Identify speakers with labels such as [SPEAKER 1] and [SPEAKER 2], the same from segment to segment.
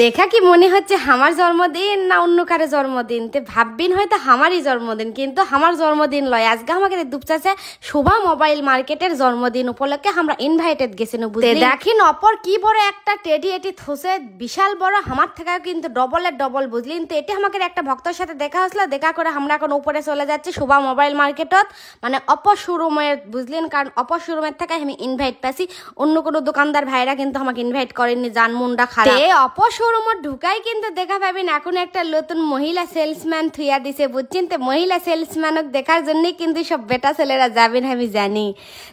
[SPEAKER 1] দেখা কি মনে হচ্ছে আমার জন্মদিন না অন্য কারো জন্মদিন তে ভাববেন হয়তো আমারই জন্মদিন কিন্তু আমার জন্মদিন লয় আজকে আমাকে দুপচাচে শোভা মোবাইল মার্কেটের জন্মদিন উপলক্ষে আমরা ইনভাইটেড গেছিন বুঝলি দেখেন অপর কি বড় একটা টেডি এটি থসে বিশাল বড় আমার থেকে কিন্তু ডবলের ডবল বুঝলি তো এটি আমাকে একটা ভক্তর সাথে দেখা হয়েছিল দেখা করে আমরা এখন উপরে চলে যাচ্ছি শোভা মোবাইল মার্কেটত মানে অপর শোরুমের বুঝলেন কারণ অপর শোরুমের থেকে আমি ইনভাইট পাইছি অন্য কোনো দোকানদার ভাইরা কিন্তু আমাকে ইনভাইট করেননি জানমুন্ডা খারাপ অপর শোরুমত ঢুকাই কিন্তু দেখা পাবেন এখন একটা নতুন মহিলা সেলসম্যান থুইয়া দিছে বুঝছেন তো মহিলা সেলসম্যানক দেখার জন্যই কিন্তু সব বেটা ছেলেরা যাবেন আমি জানি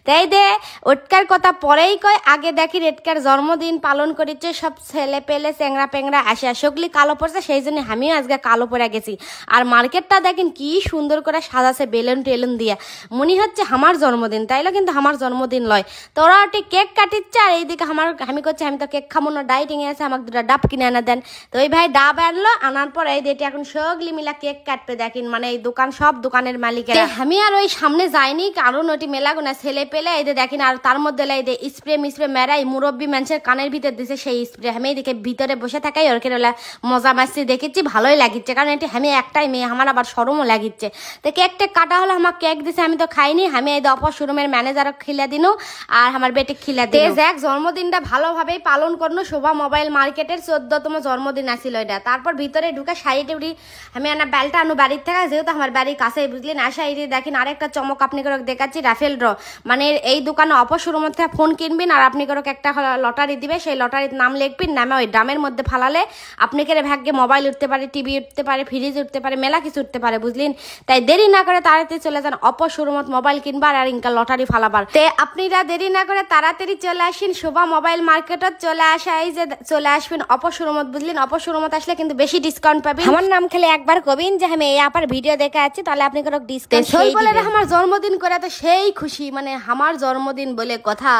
[SPEAKER 1] তাই দে ওটকার কথা পরেই কয় আগে দেখি এটকার জন্মদিন পালন করেছে সব ছেলে পেলে চেংরা পেংরা আসে সকলি কালো পড়ছে সেই জন্য আমিও আজকে কালো পরে গেছি আর মার্কেটটা দেখেন কি সুন্দর করে সাজাছে বেলুন টেলুন দিয়া মনে হচ্ছে আমার জন্মদিন তাইলে কিন্তু আমার জন্মদিন লয় তোরা ওটি কেক কাটিচ্ছে আর এইদিকে আমার আমি করছি আমি তো কেক খামো না ডাইটিংয়ে আছে আমাকে দুটা ডাব কিনে আনা দেন তো ওই ভাই দা আনলো আনার পরে এই দেটি এখন সগলি মিলা কেক কাটবে দেখেন মানে এই দোকান সব দোকানের মালিকেরা আমি আর ওই সামনে যাইনি কারণ ওটি মেলাগুনা ছেলে পেলে এই দেখেন আর তার মধ্যে লাই দে স্প্রে মিস্প্রে মেরাই মুরব্বী মানুষের কানের ভিতর দিছে সেই স্প্রে আমি এদিকে ভিতরে বসে থাকাই ওর কেরলা মজা মাসি দেখেছি ভালোই লাগিচ্ছে কারণ এটি আমি একটাই মেয়ে আমার আবার সরমও লাগিচ্ছে তো কেকটা কাটা হলো আমার কেক দিছে আমি তো খাইনি আমি এই অপর শোরুমের ম্যানেজারও খিলা দিন আর আমার বেটে খিলা দিন দেখ জন্মদিনটা ভালোভাবেই পালন করলো শোভা মোবাইল মার্কেটের চোদ্দতম জন্মদিন আসিল এটা তারপর ভিতরে ঢুকে শাড়ি টুড়ি আমি আনা বেলটা আনু বাড়ির থেকে যেহেতু আমার বাড়ির কাছে বুঝলেন আসা এই দেখেন আর একটা চমক আপনি করে দেখাচ্ছি রাফেল ড্র মানে এই দোকানে অপশুর মধ্যে ফোন কিনবেন আর আপনি করে একটা লটারি দিবে সেই লটারির নাম লিখবেন নামে ওই ড্রামের মধ্যে ফালালে আপনি করে ভাগ্যে মোবাইল উঠতে পারে টিভি উঠতে পারে ফ্রিজ উঠতে পারে মেলা কিছু উঠতে পারে বুঝলেন তাই দেরি না করে তাড়াতাড়ি চলে যান অপশুর মত মোবাইল কিনবার আর ইনকা লটারি ফালাবার তে আপনিরা দেরি না করে তাড়াতাড়ি চলে আসেন শোভা মোবাইল মার্কেটত চলে আসা এই যে চলে আসবেন অপ অপসরমত বুঝলেন অপসরমত আসলে কিন্তু বেশি ডিসকাউন্ট পাবেন আমার নাম খেলে একবার কবিন যে আমি এই আপার ভিডিও দেখে আছি তাহলে আপনি কোনো ডিসকাউন্ট সেই বলে আমার জন্মদিন করে তো সেই খুশি মানে আমার জন্মদিন বলে কথা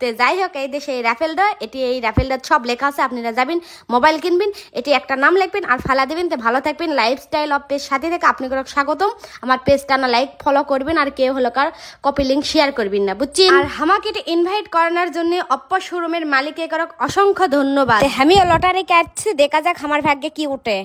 [SPEAKER 1] তে যাই হোক এই দেশে এই রাফেলটা এটি এই দা সব লেখা আছে আপনারা যাবেন মোবাইল কিনবেন এটি একটা নাম লিখবেন আর ফালা দেবেন তো ভালো থাকবেন লাইফস্টাইল অফ পেজ সাথে থেকে আপনি কোনো স্বাগতম আমার পেজটা না লাইক ফলো করবেন আর কেউ হলো কার কপি লিঙ্ক শেয়ার করবেন না বুঝছেন আর আমাকে এটা ইনভাইট করানোর জন্য অপ্পা শোরুমের মালিকে কারক অসংখ্য ধন্যবাদ আমি লটারি তারিখ অ্যাড দেখা যাক আমার ভাগ্যে কি উঠে